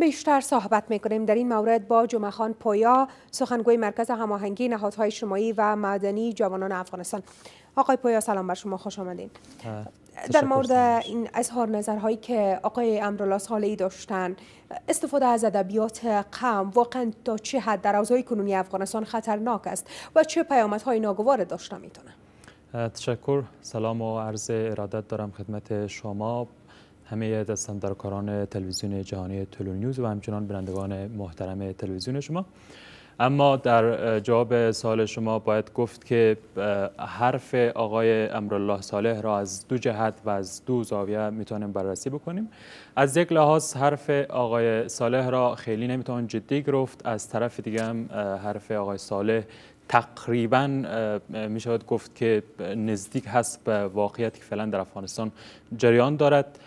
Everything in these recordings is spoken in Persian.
بیشتر صحبت میکنیم در این مورد با جمعه خان پویا سخنگوی مرکز هماهنگی نهادهای شمایی و مدنی جوانان افغانستان آقای پویا سلام بر شما خوش آمدین در مورد این اظهار نظرهایی که آقای امرالله صالحی داشتن استفاده از ادبیات قم واقعا تا چه حد در اوضاع کنونی افغانستان خطرناک است و چه های ناگوار داشته میتونه تشکر سلام و عرض ارادت دارم خدمت شما همه دستندرکاران تلویزیون جهانی تلو نیوز و همچنان بینندگان محترم تلویزیون شما اما در جواب سال شما باید گفت که حرف آقای امرالله صالح را از دو جهت و از دو زاویه میتونیم بررسی بکنیم از یک لحاظ حرف آقای صالح را خیلی نمیتوان جدی گرفت از طرف دیگه هم حرف آقای صالح تقریبا میشود گفت که نزدیک هست به واقعیت که فعلا در افغانستان جریان دارد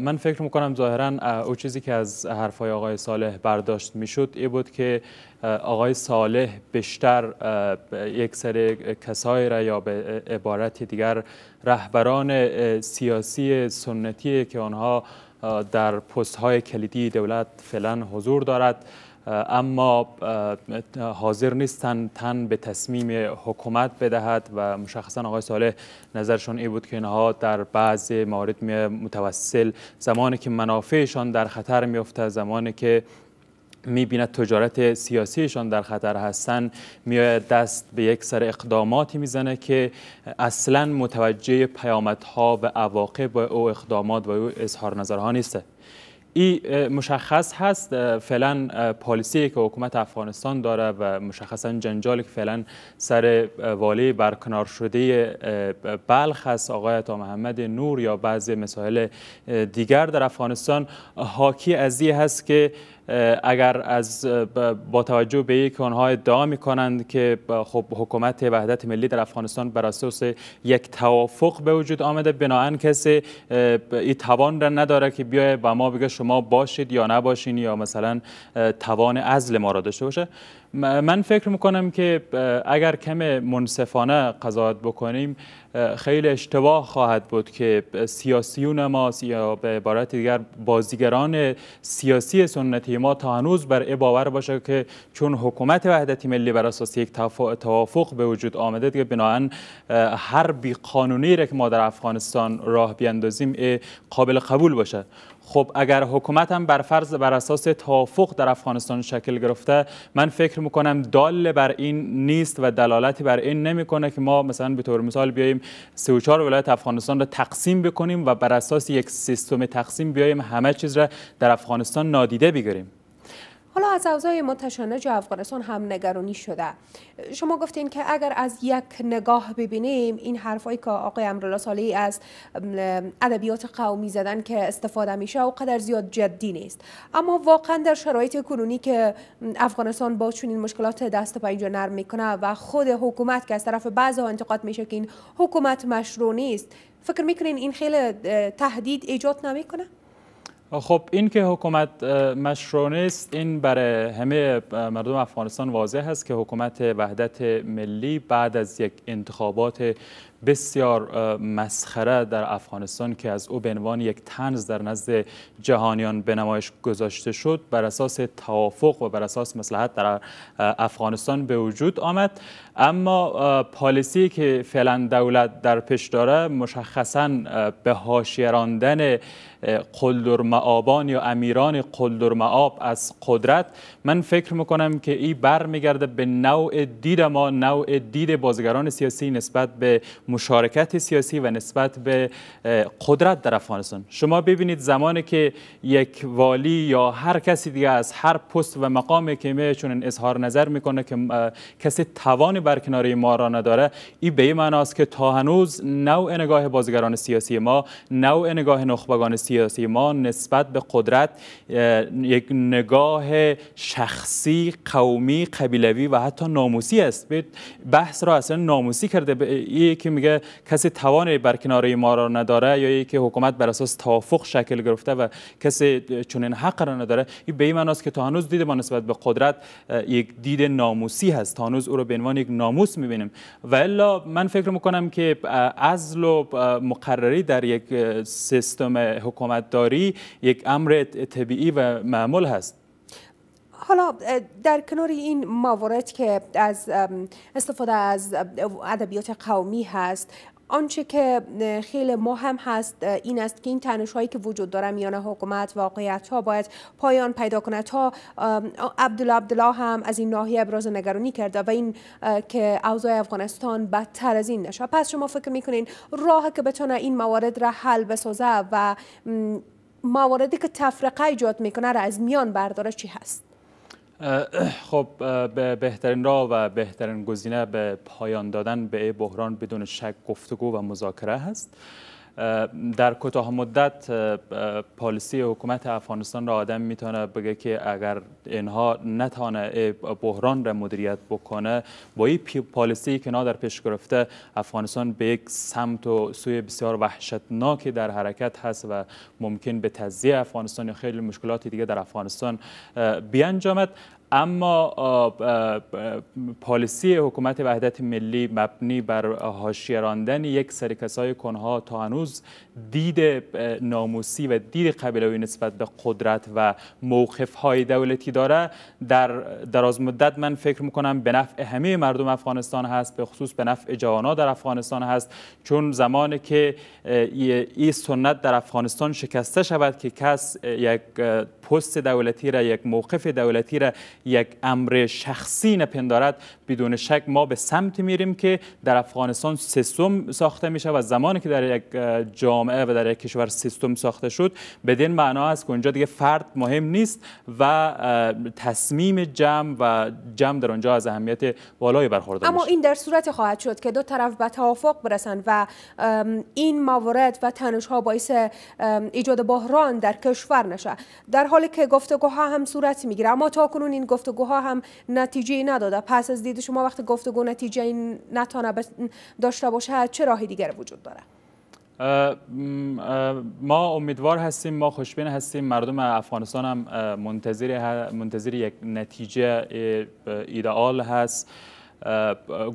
من فکر میکنم ظاهرا او چیزی که از حرفای آقای صالح برداشت میشد این بود که آقای صالح بیشتر یک سری کسای را یا به عبارت دیگر رهبران سیاسی سنتی که آنها در پست های کلیدی دولت فعلا حضور دارد اما حاضر نیستن تن به تصمیم حکومت بدهد و مشخصا آقای صالح نظرشون ای بود که اینها در بعض موارد متوسل زمانی که منافعشان در خطر میفته زمانی که میبیند تجارت سیاسیشان در خطر هستن میای دست به یک سر اقداماتی میزنه که اصلا متوجه پیامدها و عواقب و او اقدامات و او اظهار نظرها نیسته ای مشخص هست فعلا پالیسی که حکومت افغانستان داره و مشخصا جنجالی که فعلا سر والی برکنار شده بلخ هست آقای تا محمد نور یا بعضی مسائل دیگر در افغانستان حاکی از هست که اگر از با توجه به اینکه آنها ادعا کنند که خب حکومت وحدت ملی در افغانستان بر اساس یک توافق به وجود آمده بناهن کسی این توان را نداره که بیای و ما بگه شما باشید یا نباشین یا مثلا توان ازل ما را داشته باشه من فکر میکنم که اگر کم منصفانه قضاوت بکنیم خیلی اشتباه خواهد بود که سیاسیون ما یا به عبارت دیگر بازیگران سیاسی سنتی ما تا هنوز بر ای باور باشه که چون حکومت وحدت ملی بر اساس یک توافق به وجود آمده دیگه بناهن هر بیقانونی را که ما در افغانستان راه بیاندازیم قابل قبول باشه خب اگر حکومت هم بر فرض بر اساس توافق در افغانستان شکل گرفته من فکر میکنم دال بر این نیست و دلالتی بر این نمیکنه که ما مثلا به طور مثال بیاییم 34 ولایت افغانستان را تقسیم بکنیم و بر اساس یک سیستم تقسیم بیاییم همه چیز را در افغانستان نادیده بگیریم حالا از اوزای متشنج افغانستان هم نگرانی شده شما گفتین که اگر از یک نگاه ببینیم این حرفایی که آقای امرالله صالحی از ادبیات قومی زدن که استفاده میشه و قدر زیاد جدی نیست اما واقعا در شرایط کنونی که افغانستان با چنین مشکلات دست پنجه نرم میکنه و خود حکومت که از طرف بعض انتقاد میشه که این حکومت مشروع نیست فکر میکنین این خیلی تهدید ایجاد نمیکنه خب این که حکومت مشروع نیست این برای همه مردم افغانستان واضح هست که حکومت وحدت ملی بعد از یک انتخابات بسیار مسخره در افغانستان که از او به عنوان یک تنز در نزد جهانیان به نمایش گذاشته شد بر اساس توافق و بر اساس مصلحت در افغانستان به وجود آمد اما پالیسی که فعلا دولت در پیش داره مشخصا به هاشیراندن قلدر معابان یا امیران قلدر معاب از قدرت من فکر میکنم که این میگرده به نوع دید ما نوع دید بازگران سیاسی نسبت به مشارکت سیاسی و نسبت به قدرت در افغانستان شما ببینید زمانی که یک والی یا هر کسی دیگه از هر پست و مقامی که می چون اظهار نظر میکنه که کسی توان برکناری ما را نداره این به این معناست که تا هنوز نوع نگاه بازگران سیاسی ما نوع نگاه نخبگان سیاسی سیاسی ما نسبت به قدرت یک نگاه شخصی قومی قبیلوی و حتی ناموسی است بحث را اصلا ناموسی کرده یکی که میگه کسی توان برکناری ما را نداره یا یکی حکومت بر اساس توافق شکل گرفته و کسی چنین حق را نداره این به این که تا هنوز دید ما نسبت به قدرت یک دید ناموسی هست تا هنوز او را به عنوان یک ناموس میبینیم و الا من فکر میکنم که ازل و مقرری در یک سیستم حکومت داری یک امر طبیعی و معمول هست حالا در کنار این موارد که از استفاده از ادبیات قومی هست آنچه که خیلی مهم هست این است که این تنش هایی که وجود داره میان حکومت واقعیت ها باید پایان پیدا کنه تا عبدالله عبدالله هم از این ناحیه ابراز نگرانی کرده و این که اوضاع افغانستان بدتر از این نشه پس شما فکر میکنین راه که بتونه این موارد را حل بسازه و مواردی که تفرقه ایجاد میکنه را از میان برداره چی هست خب به بهترین راه و بهترین گزینه به پایان دادن به بحران بدون شک گفتگو و مذاکره هست در کوتاه مدت پالیسی حکومت افغانستان را آدم میتونه بگه که اگر اینها نتانه بحران را مدیریت بکنه با این پالیسی که نا در پیش گرفته افغانستان به یک سمت و سوی بسیار وحشتناکی در حرکت هست و ممکن به تزیه افغانستان یا خیلی مشکلات دیگه در افغانستان بیانجامد اما پالیسی حکومت وحدت ملی مبنی بر حاشیه راندن یک سری کسای کنها تا هنوز دید ناموسی و دید قبیلوی نسبت به قدرت و موقف های دولتی داره در دراز مدت من فکر میکنم به نفع همه مردم افغانستان هست به خصوص به نفع جوانا در افغانستان هست چون زمانی که این سنت در افغانستان شکسته شود که کس یک پست دولتی را یک موقف دولتی را یک امر شخصی نپندارد بدون شک ما به سمت میریم که در افغانستان سیستم ساخته میشه و زمانی که در یک جامعه و در یک کشور سیستم ساخته شد بدین معنا است که اونجا دیگه فرد مهم نیست و تصمیم جمع و جمع در اونجا از اهمیت بالایی برخوردار اما این در صورت خواهد شد که دو طرف به توافق برسند و این موارد و تنش ها باعث ایجاد بحران در کشور نشه در حالی که گفتگوها هم صورت میگیره اما تا کنون این گفتگوها هم نتیجه نداده پس از دید شما وقتی گفتگو نتیجه نتانه داشته باشه چه راه دیگر وجود داره ما امیدوار هستیم ما خوشبین هستیم مردم افغانستان هم منتظر منتظر یک نتیجه ایدئال هست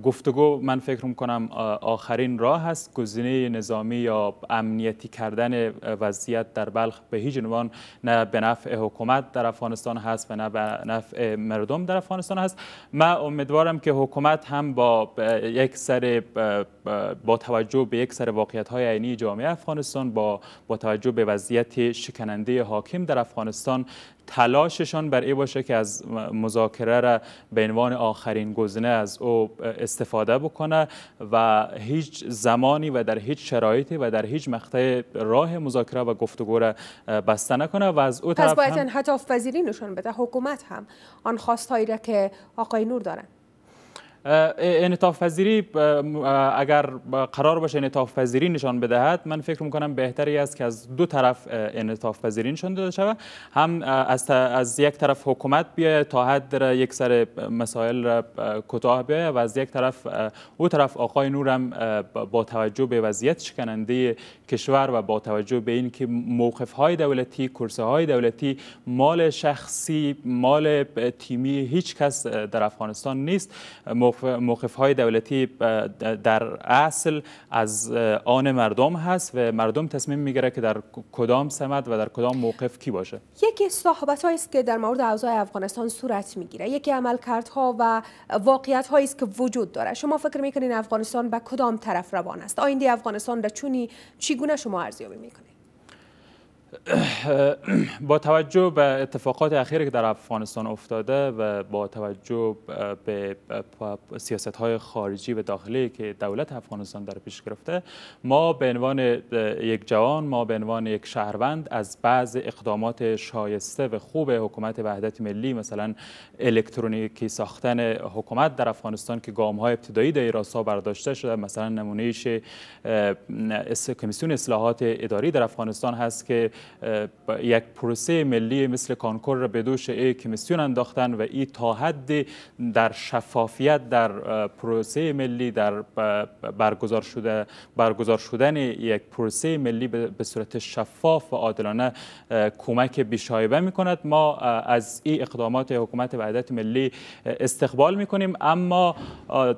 گفتگو من فکر میکنم آخرین راه هست گزینه نظامی یا امنیتی کردن وضعیت در بلخ به هیچ عنوان نه به نفع حکومت در افغانستان هست و نه به نفع مردم در افغانستان هست من امیدوارم که حکومت هم با یک سر با توجه به یک سر واقعیت های عینی جامعه افغانستان با با توجه به وضعیت شکننده حاکم در افغانستان تلاششان بر این باشه که از مذاکره را به عنوان آخرین گزینه از او استفاده بکنه و هیچ زمانی و در هیچ شرایطی و در هیچ مقطع راه مذاکره و گفتگو را بسته نکنه و از او طرف پس باید هم حتی نشون بده حکومت هم آن خواستهایی را که آقای نور دارن انطاف پذیری اگر قرار باشه انطاف پذیری نشان بدهد من فکر میکنم بهتری است که از دو طرف انطاف پذیری نشان داده شود هم از, از یک طرف حکومت بیاید تا حد یک سر مسائل کوتاه بیاید و از یک طرف او طرف آقای نورم با توجه به وضعیت شکننده کشور و با توجه به اینکه موقف های دولتی کرسه های دولتی مال شخصی مال تیمی هیچ کس در افغانستان نیست موقف های دولتی در اصل از آن مردم هست و مردم تصمیم میگیره که در کدام سمت و در کدام موقف کی باشه یکی صحبت است که در مورد اوضاع افغانستان صورت میگیره یکی ها و واقعیت هایی است که وجود داره شما فکر میکنین افغانستان به کدام طرف روان است آینده افغانستان را چونی چگونه شما ارزیابی میکنید با توجه به اتفاقات اخیر که در افغانستان افتاده و با توجه به سیاست های خارجی و داخلی که دولت افغانستان در پیش گرفته ما به عنوان یک جوان ما به عنوان یک شهروند از بعض اقدامات شایسته و خوب حکومت وحدت ملی مثلا الکترونیکی ساختن حکومت در افغانستان که گام های ابتدایی در راستا برداشته شده مثلا نمونهش کمیسیون اصلاحات اداری در افغانستان هست که یک پروسه ملی مثل کانکور را به دوش ای کمیسیون انداختن و این تا حد در شفافیت در پروسه ملی در برگزار شده برگزار شدن یک پروسه ملی به صورت شفاف و عادلانه کمک بیشایبه می کند ما از این اقدامات حکومت وحدت ملی استقبال می کنیم اما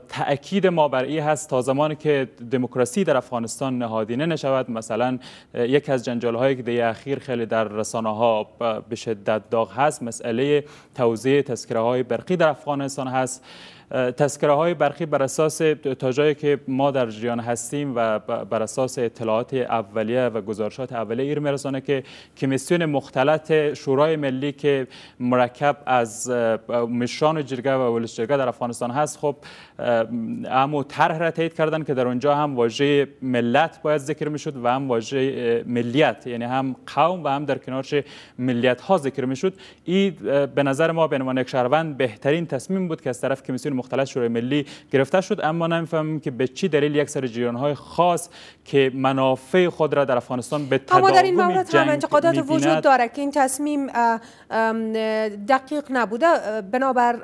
تاکید ما بر این هست تا زمانی که دموکراسی در افغانستان نهادینه نشود مثلا یک از جنجال هایی که اخیر خیلی در رسانه ها به شدت داغ هست مسئله توزیع تسکره های برقی در افغانستان هست تذکره های برخی بر اساس تا جایی که ما در جریان هستیم و بر اساس اطلاعات اولیه و گزارشات اولیه ایر میرسانه که کمیسیون مختلط شورای ملی که مرکب از مشان جرگه و ولش جرگه در افغانستان هست خب اما طرح را تایید کردن که در اونجا هم واژه ملت باید ذکر میشد و هم واژه ملیت یعنی هم قوم و هم در کنارش ملیت ها ذکر میشد این به نظر ما به عنوان یک شهروند بهترین تصمیم بود که از طرف کمیسیون مختلف شورای ملی گرفته شد اما نمیفهم که به چی دلیل یک سری های خاص که منافع خود را در افغانستان به تداوم اما در این مورد هم انتقادات وجود داره که این تصمیم دقیق نبوده بنابر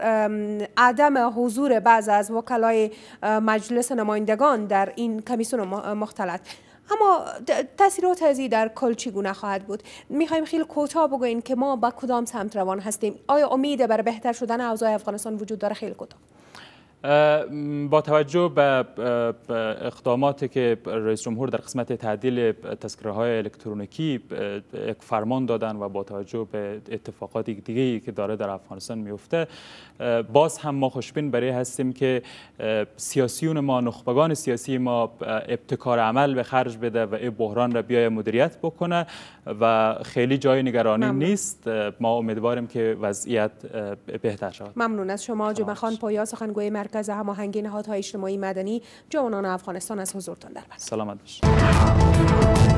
عدم حضور بعض از وکلای مجلس نمایندگان در این کمیسیون مختلط اما تاثیرات از در کل چگونه خواهد بود میخوایم خیلی کوتاه بگوییم که ما با کدام سمت روان هستیم آیا امید بر بهتر شدن اوضاع افغانستان وجود داره خیلی کوتاه با توجه به اقداماتی که رئیس جمهور در قسمت تعدیل تذکره های الکترونیکی یک فرمان دادن و با توجه به اتفاقات دیگه که داره در افغانستان میفته باز هم ما خوشبین برای هستیم که سیاسیون ما نخبگان سیاسی ما ابتکار عمل به خرج بده و این بحران را بیای مدیریت بکنه و خیلی جای نگرانی نیست ما امیدواریم که وضعیت بهتر شود ممنون از شما جمع خان پایا سخنگوی مرکز هماهنگی نهادهای اجتماعی مدنی جوانان افغانستان از حضورتان در سلامت باشید